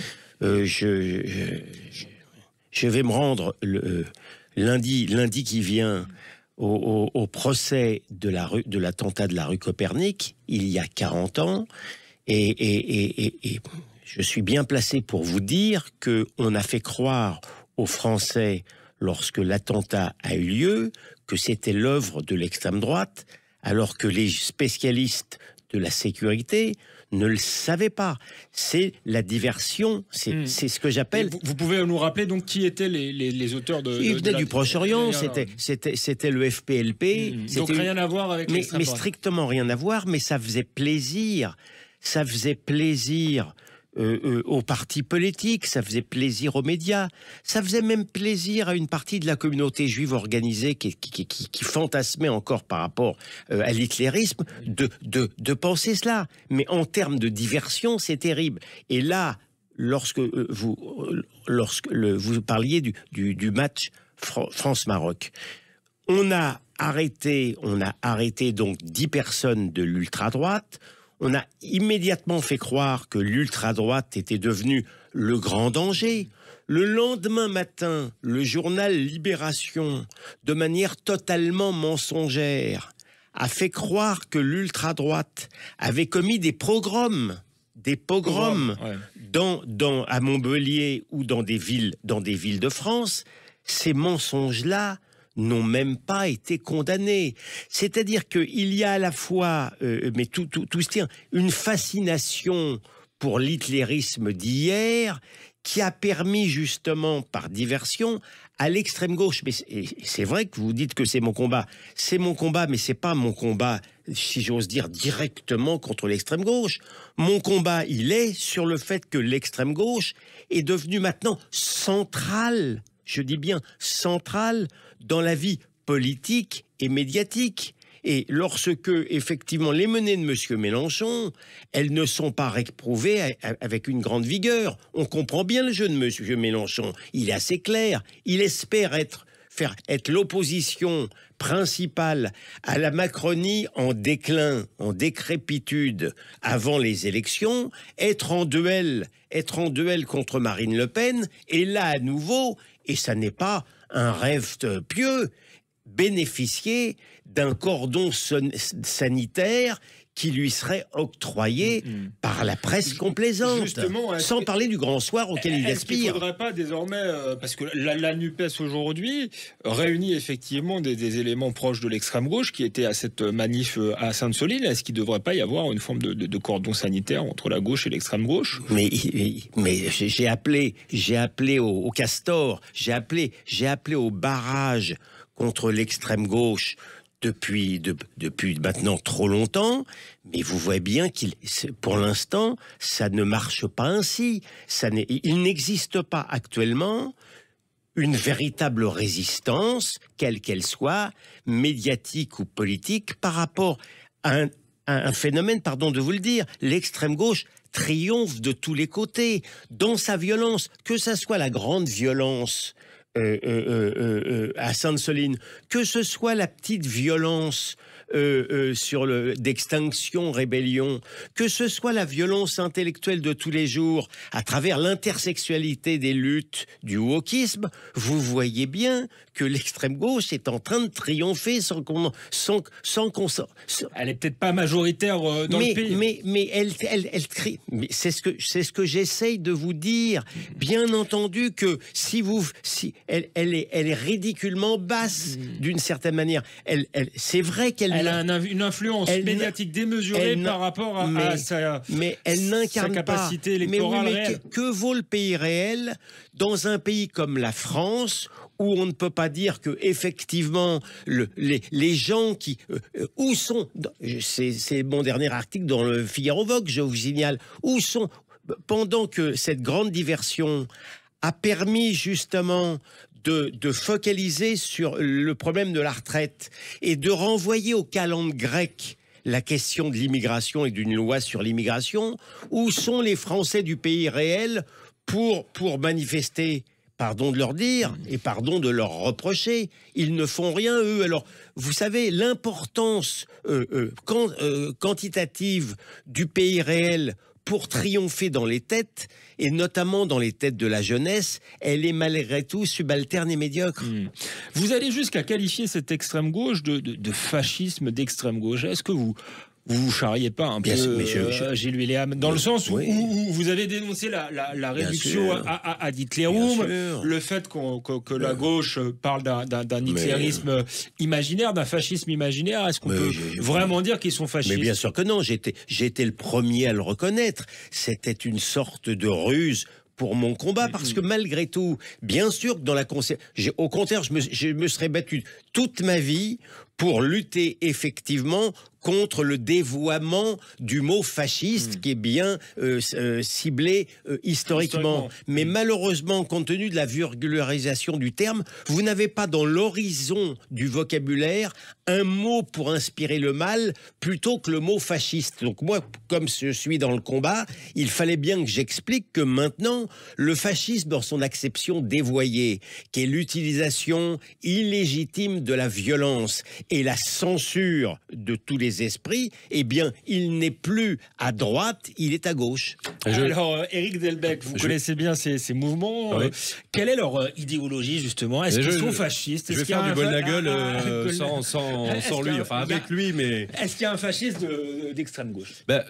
Euh, je, je, vais me rendre le, euh, lundi, lundi qui vient au, procès de l'attentat rue de, l'attentat de la rue Copernic, il y a 40 ans, et je suis bien placé pour vous dire que on a fait croire aux Français lorsque l'attentat a eu lieu que c'était l'œuvre de l'extrême droite, alors que les spécialistes de la sécurité ne le savaient pas. C'est la diversion, c'est hmm. ce que j'appelle. Vous, pouvez nous rappeler donc qui étaient les, auteurs de. Ils venaient du Proche-Orient, c'était le FPLP. Hmm. Donc rien à voir avec. droite. mais strictement rien à voir, mais ça faisait plaisir. Ça faisait plaisir euh, euh, aux partis politiques, ça faisait plaisir aux médias, ça faisait même plaisir à une partie de la communauté juive organisée qui, fantasmait encore par rapport euh, à l'hitlérisme de, de, penser cela. Mais en termes de diversion, c'est terrible. Et là, lorsque vous, lorsque vous parliez du, du match France-Maroc, on a arrêté, on a arrêté donc 10 personnes de l'ultra-droite, on a immédiatement fait croire que l'ultra-droite était devenue le grand danger. Le lendemain matin, le journal Libération, de manière totalement mensongère, a fait croire que l'ultra-droite avait commis des pogroms, des pogroms dans, à Montpellier ou dans des villes de France. Ces mensonges-là n'ont même pas été condamnés. C'est-à-dire qu'il y a à la fois, euh, mais tout, tout, se tient, une fascination pour l'hitlérisme d'hier qui a permis justement par diversion à l'extrême gauche. Mais c'est vrai que vous dites que c'est mon combat. C'est mon combat, mais c'est pas mon combat, si j'ose dire, directement contre l'extrême gauche. Mon combat, il est sur le fait que l'extrême gauche est devenue maintenant centrale. Je dis bien centrale dans la vie politique et médiatique. Et lorsque, effectivement, les menées de M. Mélenchon, elles ne sont pas réprouvées avec une grande vigueur. On comprend bien le jeu de M. Mélenchon. Il est assez clair. Il espère être faire être l'opposition principale à la Macronie en déclin, en décrépitude avant les élections, être en duel, être en duel contre Marine Le Pen, et là à nouveau, et ça n'est pas un rêve pieux, bénéficier d'un cordon sanitaire qui lui serait octroyé mm, mm. par la presse complaisante. sans parler du grand soir auquel il aspire. Il ne faudrait pas désormais, euh, parce que la, NUPES aujourd'hui réunit effectivement des, éléments proches de l'extrême gauche qui étaient à cette manif euh, à Sainte-Soline. Est-ce qu'il ne devrait pas y avoir une forme de, cordon sanitaire entre la gauche et l'extrême gauche Mais, j'ai appelé, j'ai appelé au, au castor, j'ai appelé, j'ai appelé au barrage contre l'extrême gauche depuis, depuis maintenant trop longtemps, mais vous voyez bien qu'il, pour l'instant, ça ne marche pas ainsi. il n'existe pas actuellement une véritable résistance, quelle qu'elle soit, médiatique ou politique, par rapport à un, un phénomène, pardon de vous le dire, l'extrême gauche triomphe de tous les côtés, dans sa violence, que ça soit la grande violence euh, euh, euh, à Sainte-Soline, que ce soit la petite violence euh, euh, sur le d'extinction, rébellion, que ce soit la violence intellectuelle de tous les jours, à travers l'intersexualité des luttes du wokisme, vous voyez bien que l'extrême gauche est en train de triompher sans qu'on sans, sans qu'on Elle est peut-être pas majoritaire euh, dans le pays. Mais mais elle elle, elle crie. C'est ce que c'est ce que j'essaye de vous dire. Bien entendu que si vous si elle elle est elle est ridiculement basse mmh. d'une certaine manière. Elle, elle c'est vrai qu'elle elle a une influence médiatique démesurée par rapport à, sa, mais elle capacité électorale mais Que, vaut le pays réel dans un pays comme la France où on ne peut pas dire que effectivement les, gens qui euh, euh, où sont c'est mon dernier article dans le Figaro Vogue je vous signale où sont pendant que cette grande diversion a permis justement de, focaliser sur le problème de la retraite et de renvoyer au calende grec la question de l'immigration et d'une loi sur l'immigration Où sont les Français du pays réel pour, pour manifester Pardon de leur dire et pardon de leur reprocher. Ils ne font rien, eux. Alors, vous savez, l'importance euh, euh, euh, quantitative du pays réel pour triompher dans les têtes, et notamment dans les têtes de la jeunesse, elle est malgré tout subalterne et médiocre. Hmm. Vous allez jusqu'à qualifier cette extrême gauche de, de fascisme d'extrême gauche. Est-ce que vous, vous vous charriez pas un peu sûr, euh, Gilles William, dans le sens où, vous avez dénoncé la, réduction à, à, à le fait qu que, la gauche parle d'un hitlérisme euh, imaginaire, d'un fascisme imaginaire. Est-ce qu'on peut vraiment dire qu'ils sont fascistes Mais bien sûr que non, j'étais le premier à le reconnaître. C'était une sorte de ruse pour mon combat mm, parce mm. que malgré tout, bien sûr que dans la au contraire, je me, je me serais battu toute ma vie pour lutter effectivement contre le dévoiement du mot fasciste hmm. qui est bien euh, euh, ciblé euh, historiquement. historiquement. Mais malheureusement, compte tenu de la vulgarisation du terme, vous n'avez pas dans l'horizon du vocabulaire un mot pour inspirer le mal plutôt que le mot fasciste. Donc moi, comme je suis dans le combat, il fallait bien que j'explique que maintenant, le fascisme dans son acception dévoyée, qui est l'utilisation illégitime de la violence et la censure de tous les esprits, eh bien, il n'est plus à droite, il est à gauche. Alors, euh, Éric Delbecq, vous connaissez bien ces, mouvements. Euh, quelle est leur euh, idéologie, justement Est-ce qu'ils sont fascistes Je vais faire du bol la gueule sans, lui, enfin avec lui, mais... Est-ce qu'il y a un fasciste d'extrême gauche bah,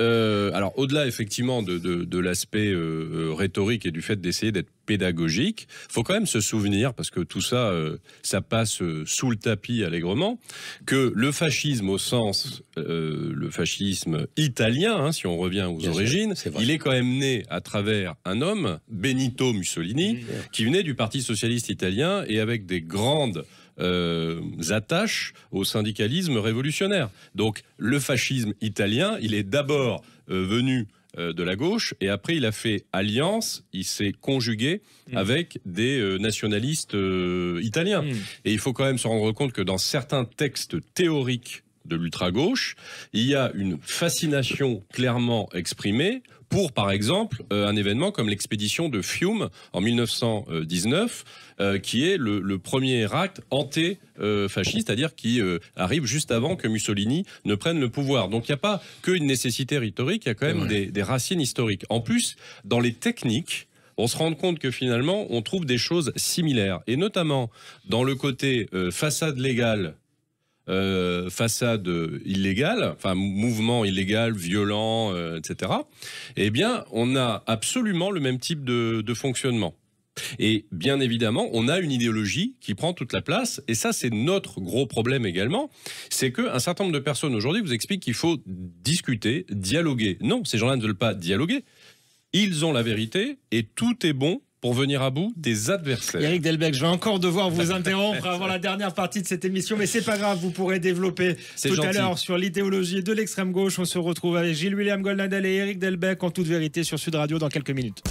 euh, alors, au-delà effectivement de, l'aspect euh, euh, rhétorique et du fait d'essayer d'être pédagogique, faut quand même se souvenir, parce que tout ça, ça passe sous le tapis allègrement, que le fascisme au sens, le fascisme italien, hein, si on revient aux origines, il est quand même né à travers un homme, Benito Mussolini, qui venait du Parti socialiste italien et avec des grandes euh, attachent au syndicalisme révolutionnaire. Donc le fascisme italien, il est d'abord euh, venu euh, de la gauche et après il a fait alliance, il s'est conjugué mm. avec des nationalistes italiens. Mm. Et il faut quand même se rendre compte que dans certains textes théoriques de l'ultra-gauche, il y a une fascination clairement exprimée pour, par exemple, euh, un événement comme l'expédition de Fiume en 1919, euh, qui est le, premier acte anté fasciste, c'est-à-dire qui euh, arrive juste avant que Mussolini ne prenne le pouvoir. Donc il n'y a pas qu'une nécessité rhétorique, il y a quand même des, racines historiques. En plus, dans les techniques, on se rend compte que finalement, on trouve des choses similaires. Et notamment dans le côté façade légale euh, façade illégale, enfin mouvement illégal, violent, euh, etc., eh bien, on a absolument le même type de, de fonctionnement. Et bien évidemment, on a une idéologie qui prend toute la place. Et ça, c'est notre gros problème également. C'est qu'un certain nombre de personnes aujourd'hui vous expliquent qu'il faut discuter, dialoguer. Non, ces gens-là ne veulent pas dialoguer. Ils ont la vérité et tout est bon pour venir à bout des adversaires. Eric Delbecq, je vais encore devoir vous (laughs) interrompre avant la dernière partie de cette émission, mais c'est pas grave, vous pourrez développer tout à l'heure sur l'idéologie de l'extrême gauche. On se retrouve avec Gilles William Goldnadel et Eric Delbecq en toute vérité sur Sud Radio dans quelques minutes.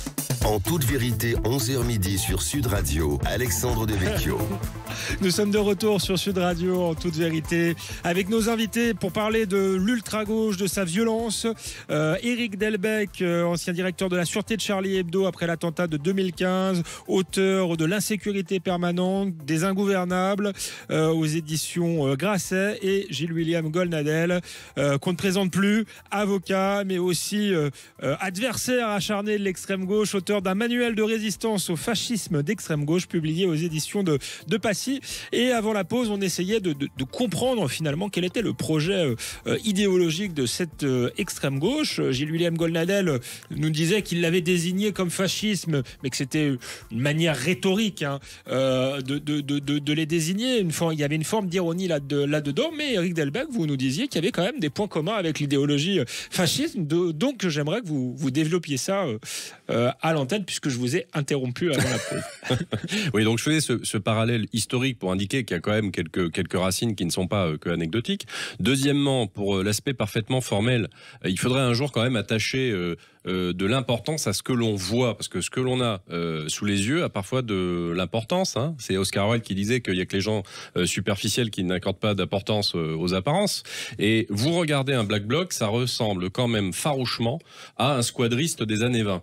En toute vérité, 11h midi sur Sud Radio, Alexandre Devecchio. (laughs) Nous sommes de retour sur Sud Radio, en toute vérité, avec nos invités pour parler de l'ultra-gauche, de sa violence. Eric euh, Delbecq, euh, ancien directeur de la sûreté de Charlie Hebdo après l'attentat de 2015, auteur de L'insécurité permanente, des ingouvernables, euh, aux éditions Grasset, et Gilles-William Golnadel, qu'on ne présente plus, avocat, mais aussi adversaire acharné de l'extrême gauche, auteur d'un manuel de résistance au fascisme d'extrême gauche publié aux éditions de, Passy. Et avant la pause, on essayait de, comprendre finalement quel était le projet euh, euh, idéologique de cette euh, extrême gauche. Gilles-William Golnadel nous disait qu'il l'avait désigné comme fascisme, mais que c'était une manière rhétorique hein, de, de, les désigner. Une forme, il y avait une forme d'ironie là-dedans. Là mais Eric Delbecq, vous nous disiez qu'il y avait quand même des points communs avec l'idéologie fascisme. donc j'aimerais que vous, vous développiez ça à en tête puisque je vous ai interrompu avant la (laughs) oui, donc je faisais ce, parallèle historique pour indiquer qu'il y a quand même quelques, quelques racines qui ne sont pas euh, que anecdotiques. Deuxièmement, pour euh, l'aspect parfaitement formel, euh, il faudrait un jour quand même attacher de l'importance à ce que l'on voit, parce que ce que l'on a sous les yeux a parfois de l'importance. Hein. C'est Oscar Wilde qui disait qu'il y a que les gens superficiels qui n'accordent pas d'importance aux apparences. Et vous regardez un black bloc, ça ressemble quand même farouchement à un squadriste des années 20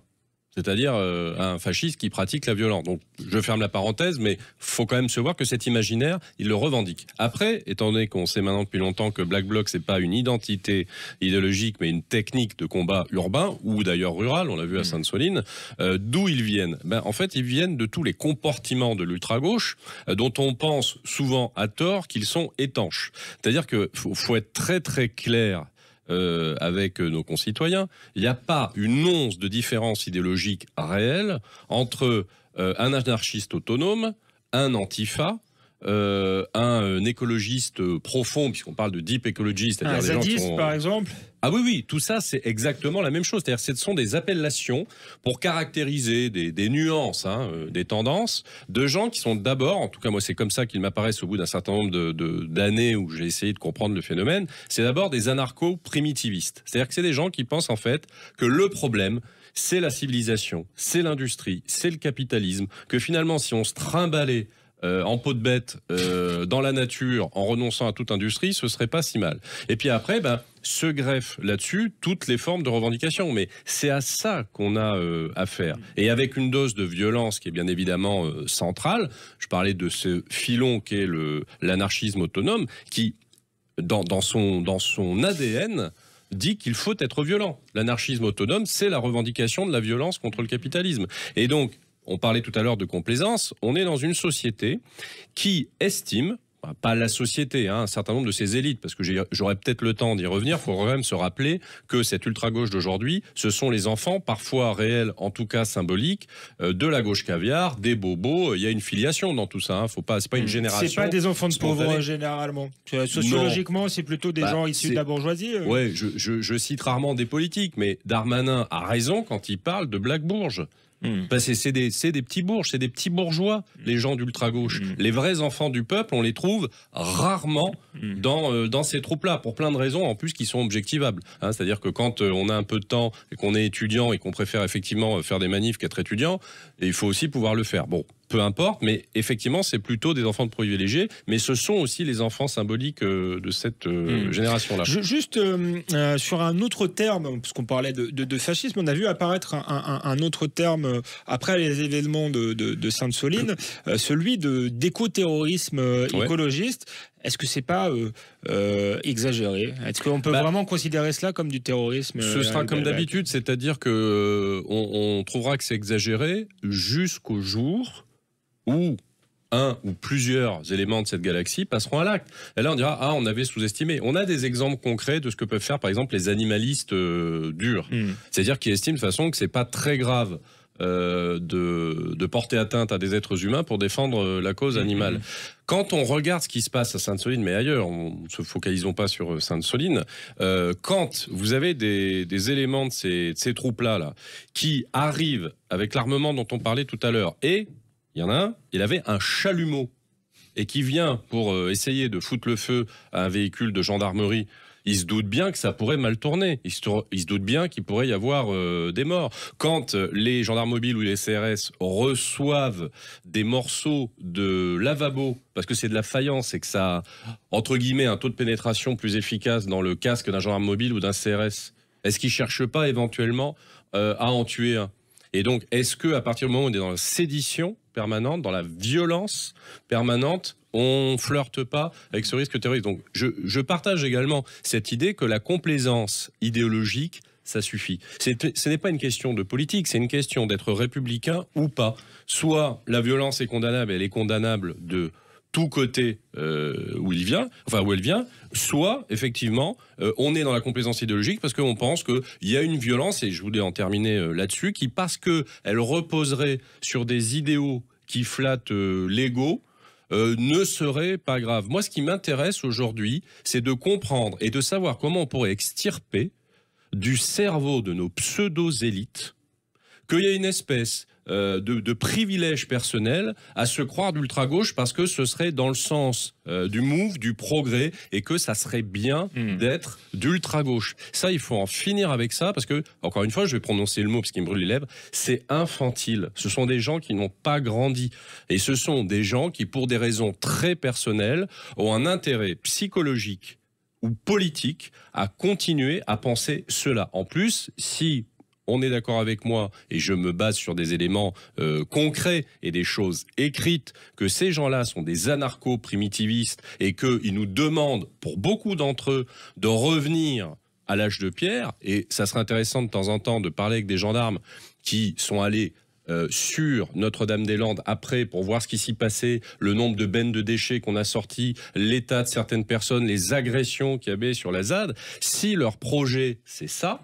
c'est-à-dire euh, un fasciste qui pratique la violence. Donc je ferme la parenthèse, mais faut quand même se voir que cet imaginaire, il le revendique. Après, étant donné qu'on sait maintenant depuis longtemps que Black Bloc, c'est pas une identité idéologique, mais une technique de combat urbain, ou d'ailleurs rural, on l'a vu à mmh. Sainte-Soline, euh, d'où ils viennent ben, En fait, ils viennent de tous les comportements de l'ultra-gauche, euh, dont on pense souvent à tort qu'ils sont étanches. C'est-à-dire que faut, faut être très très clair euh, avec euh, nos concitoyens. Il n'y a pas une once de différence idéologique réelle entre euh, un anarchiste autonome, un antifa euh, un euh, écologiste euh, profond, puisqu'on parle de deep écologiste, cest à par exemple ah oui, oui, tout ça, c'est exactement la même chose. C'est-à-dire, ce sont des appellations pour caractériser des, nuances, hein, des tendances, de gens qui sont d'abord, en tout cas, moi, c'est comme ça qu'ils m'apparaissent au bout d'un certain nombre d'années de, où j'ai essayé de comprendre le phénomène. C'est d'abord des anarcho-primitivistes. C'est-à-dire que c'est des gens qui pensent, en fait, que le problème, c'est la civilisation, c'est l'industrie, c'est le capitalisme, que finalement, si on se trimballait euh, en peau de bête euh, dans la nature en renonçant à toute industrie, ce serait pas si mal. Et puis après, ben, se greffe là-dessus toutes les formes de revendications. Mais c'est à ça qu'on a euh, affaire. Et avec une dose de violence qui est bien évidemment centrale, je parlais de ce filon qu'est l'anarchisme autonome, qui, dans, son, dans son ADN, dit qu'il faut être violent. L'anarchisme autonome, c'est la revendication de la violence contre le capitalisme. Et donc, on parlait tout à l'heure de complaisance, on est dans une société qui estime pas la société, hein, un certain nombre de ses élites, parce que j'aurais peut-être le temps d'y revenir, il faut même se rappeler que cette ultra-gauche d'aujourd'hui, ce sont les enfants, parfois réels, en tout cas symboliques, euh, de la gauche caviar, des bobos, il y a une filiation dans tout ça, hein, faut pas, c'est pas une hmm. génération. C'est pas des enfants de pauvres hein, généralement. Euh, sociologiquement, c'est plutôt des bah, gens issus de la bourgeoisie. Euh. Oui, Ouais, je, cite rarement des politiques, mais Darmanin a raison quand il parle de Black Bourge, Mmh. c'est des, petits bourges, c'est des petits bourgeois, mmh. les gens d'ultra-gauche. Mmh. Les vrais enfants du peuple, on les trouve rarement euh, dans, ces troupes-là, pour plein de raisons, en plus, qui sont objectivables. Hein. C'est-à-dire que quand euh, on a un peu de temps et qu'on est étudiant et qu'on préfère effectivement euh, faire des manifs qu'être étudiant, il faut aussi pouvoir le faire. Bon, peu importe, mais effectivement, c'est plutôt des enfants de privilégiés, mais ce sont aussi les enfants symboliques euh, de cette euh, hmm. génération-là. Juste euh, sur un autre terme, puisqu'on parlait de, fascisme, on a vu apparaître un, autre terme après les événements de, Sainte-Soline, hmm. celui d'éco-terrorisme écologiste. Est-ce que c'est pas exagéré Est-ce qu'on peut bah, vraiment considérer cela comme du terrorisme Ce sera comme d'habitude, c'est-à-dire que on, on, trouvera que c'est exagéré jusqu'au jour où un ou plusieurs éléments de cette galaxie passeront à l'acte. Et là, on dira, ah, on avait sous-estimé. On a des exemples concrets de ce que peuvent faire, par exemple, les animalistes euh, durs. Hmm. C'est-à-dire qui estiment de façon que c'est pas très grave euh, de, porter atteinte à des êtres humains pour défendre euh, la cause hmm. animale. Quand on regarde ce qui se passe à Sainte-Soline, mais ailleurs, on ne se focalisons pas sur Sainte-Soline, quand vous avez des, éléments de ces, troupes-là là, qui arrivent avec l'armement dont on parlait tout à l'heure et il y en a un, il avait un chalumeau et qui vient pour euh, essayer de foutre le feu à un véhicule de gendarmerie il se doute bien que ça pourrait mal tourner. Il se, doute bien qu'il pourrait y avoir euh, des morts. Quand euh, les gendarmes mobiles ou les CRS reçoivent des morceaux de lavabo, parce que c'est de la faïence et que ça a, entre guillemets, un taux de pénétration plus efficace dans le casque d'un gendarme mobile ou d'un CRS, est-ce qu'ils ne cherchent pas éventuellement à en tuer un Et donc, est-ce que à partir du moment où on est dans la sédition, permanente, dans la violence permanente. On flirte pas avec ce risque terroriste. Donc, je, je partage également cette idée que la complaisance idéologique ça suffit. Ce n'est pas une question de politique, c'est une question d'être républicain ou pas. Soit la violence est condamnable, elle est condamnable de tout côté euh, où il vient, enfin où elle vient, soit effectivement euh, on est dans la complaisance idéologique parce qu'on pense qu'il y a une violence et je voulais en terminer euh, là-dessus qui parce que elle reposerait sur des idéaux qui flattent l'ego. ne serait pas grave. Moi, ce qui m'intéresse aujourd'hui, c'est de comprendre et de savoir comment on pourrait extirper du cerveau de nos pseudo-élites qu'il y a une espèce euh, de, privilèges personnels à se croire d'ultra-gauche parce que ce serait dans le sens euh, du move, du progrès, et que ça serait bien hmm. d'être d'ultra-gauche. Ça, il faut en finir avec ça, parce que, encore une fois, je vais prononcer le mot parce qu'il me brûle les lèvres, c'est infantile. Ce sont des gens qui n'ont pas grandi. Et ce sont des gens qui, pour des raisons très personnelles, ont un intérêt psychologique ou politique à continuer à penser cela. En plus, si on est d'accord avec moi, et je me base sur des éléments euh, concrets et des choses écrites, que ces gens-là sont des anarcho-primitivistes et qu'ils nous demandent, pour beaucoup d'entre eux, de revenir à l'âge de pierre, et ça serait intéressant de temps en temps de parler avec des gendarmes qui sont allés euh, sur Notre-Dame-des-Landes après pour voir ce qui s'y passait, le nombre de bennes de déchets qu'on a sorties, l'état de certaines personnes, les agressions qu'il y avait sur la ZAD, si leur projet c'est ça,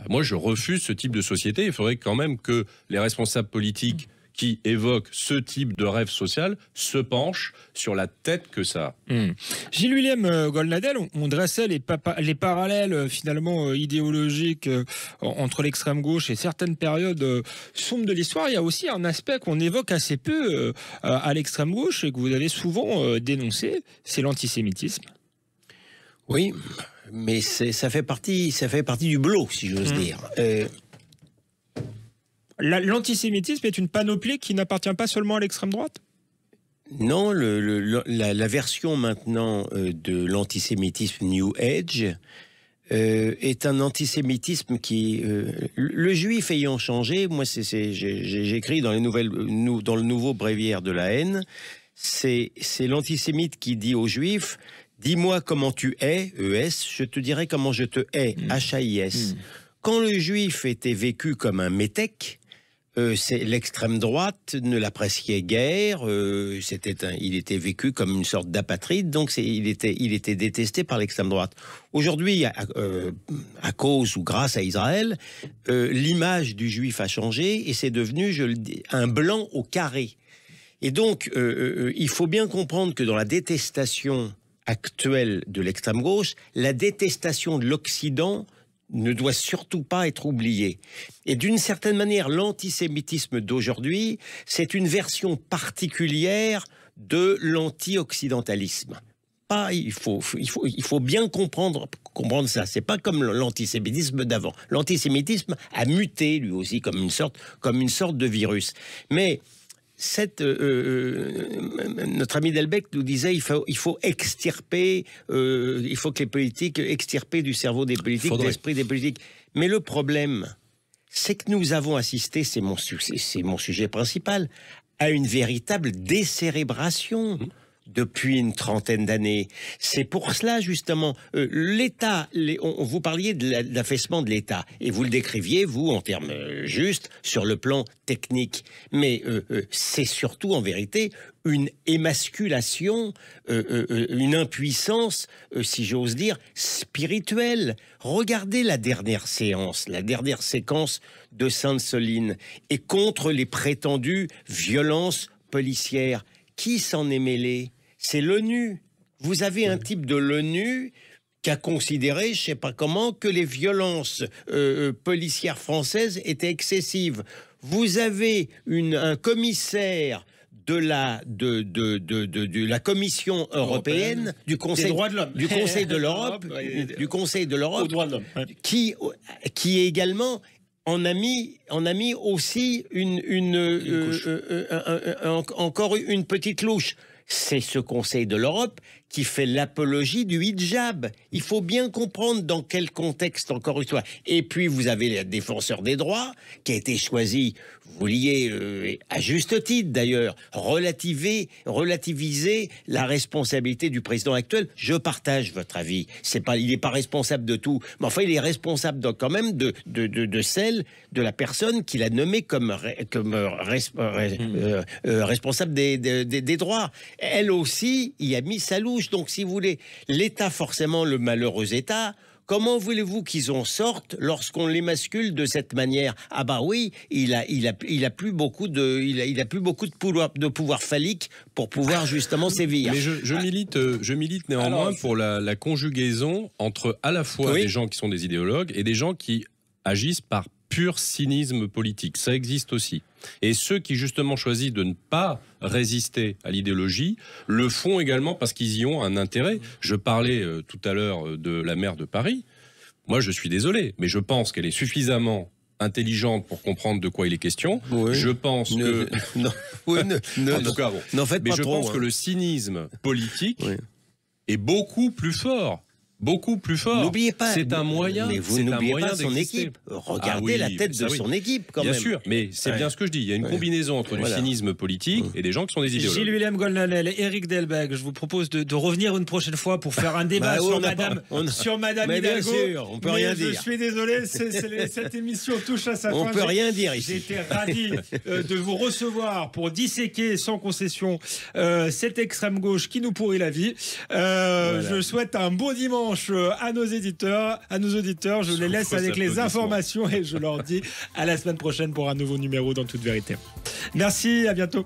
bah, moi, je refuse ce type de société. Il faudrait quand même que les responsables politiques qui évoquent ce type de rêve social se penchent sur la tête que ça a. Hmm. Gilles William euh, Golnadel, on, dressait les, parallèles euh, finalement euh, idéologiques entre l'extrême gauche et certaines périodes sombres de l'histoire. Il y a aussi un aspect qu'on évoque assez peu à l'extrême gauche et que vous avez souvent dénoncé, c'est l'antisémitisme. Oui, mais ça fait partie, ça fait partie du bloc, si j'ose hmm. dire. Euh, l'antisémitisme est une panoplie qui n'appartient pas seulement à l'extrême droite Non, la, version maintenant euh, de l'antisémitisme New Age euh, est un antisémitisme qui... le juif ayant changé, moi j'écris dans, dans le nouveau bréviaire de la haine, c'est l'antisémite qui dit aux juifs Dis-moi comment tu es, ES, je te dirai comment je te hais, mm. h mm. Quand le juif était vécu comme un métèque, euh, l'extrême droite ne l'appréciait guère. Euh, c'était il était vécu comme une sorte d'apatride, donc il était, il était détesté par l'extrême droite. Aujourd'hui, à, à, euh, cause ou grâce à Israël, l'image du juif a changé et c'est devenu, je le dis, un blanc au carré. Et donc, il faut bien comprendre que dans la détestation actuelle de l'extrême gauche, la détestation de l'Occident ne doit surtout pas être oubliée. Et d'une certaine manière, l'antisémitisme d'aujourd'hui, c'est une version particulière de l'anti-occidentalisme. Pas, il faut, il faut, il faut bien comprendre, comprendre ça. C'est pas comme l'antisémitisme d'avant. L'antisémitisme a muté lui aussi comme une sorte, comme une sorte de virus. Mais cette, euh, euh, euh, notre ami Delbecq nous disait il faut, extirper, il faut que les politiques extirper du cerveau des politiques, de l'esprit des politiques. Mais le problème, c'est que nous avons assisté, c'est mon, sujet principal, à une véritable décérébration. Mmh depuis une trentaine d'années. C'est pour cela, justement, euh, l'État, vous parliez de l'affaissement de l'État, et vous le décriviez, vous, en termes euh, justes, sur le plan technique. Mais euh, c'est surtout, en vérité, une émasculation, une impuissance, si j'ose dire, spirituelle. Regardez la dernière séance, la dernière séquence de Sainte-Soline, et contre les prétendues violences policières. Qui s'en est mêlé C'est l'ONU. Vous avez un type de l'ONU qui a considéré, je ne sais pas comment, que les violences euh, euh, policières françaises étaient excessives. Vous avez un commissaire de la, de, la Commission européenne, du Conseil de (laughs) du Conseil de l'Europe, du Conseil de l'Europe, qui, euh, qui également on a mis, aussi une, euh, euh, euh, encore une petite louche. C'est ce Conseil de l'Europe qui fait l'apologie du hijab. Il faut bien comprendre dans quel contexte, encore une fois. Et puis, vous avez les défenseurs des droits, qui a été choisi, vous liez, euh, à juste titre d'ailleurs, relativiser, relativiser la responsabilité du président actuel. Je partage votre avis. C'est pas, il n'est pas responsable de tout. Mais enfin, il est responsable quand même de, de, de, de, celle, de la personne qu'il a nommée comme, comme responsable des, des, droits. Elle aussi il a mis sa louche. Donc, si vous voulez, l'État, forcément, le malheureux État, Comment voulez-vous qu'ils en sortent lorsqu'on les mascule de cette manière Ah bah oui, il a, il a, il a plus beaucoup de, il il a plus beaucoup de pouvoir, de pouvoir phallique pour pouvoir justement sévir. Mais je, ah. milite, euh, je milite néanmoins pour la, conjugaison entre à la fois des gens qui sont des idéologues et des gens qui agissent par pur cynisme politique. Ça existe aussi. Et ceux qui justement choisissent de ne pas résister à l'idéologie le font également parce qu'ils y ont un intérêt. Je parlais euh, tout à l'heure euh, de la maire de Paris. Moi, je suis désolé, mais je pense qu'elle est suffisamment intelligente pour comprendre de quoi il est question. Je pense que en mais je pense hein. que le cynisme politique est beaucoup plus fort beaucoup plus fort. N'oubliez pas, c'est un moyen. Mais vous n'oubliez pas son équipe. Ah Regardez la tête de son équipe, quand bien même. sûr, mais c'est bien ce que je dis. Il y a une combinaison entre le du cynisme politique mm. et des gens qui sont des idéologues. Gilles Willem et Eric Delbecq, je vous propose de, revenir une prochaine fois pour faire un (laughs) débat bah, sur, Madame, sur Madame mais Bien sûr, on peut rien dire. Je suis désolé, (laughs) cette émission touche à sa fin. On peut rien dire ici. J'étais ravi euh, de vous recevoir pour disséquer sans concession euh, cette extrême gauche qui nous pourrit la vie. Euh, je souhaite un bon dimanche euh, à nos éditeurs, à nos auditeurs, je les laisse avec les informations et je leur dis à la semaine prochaine pour un nouveau numéro dans toute vérité. Merci, à bientôt.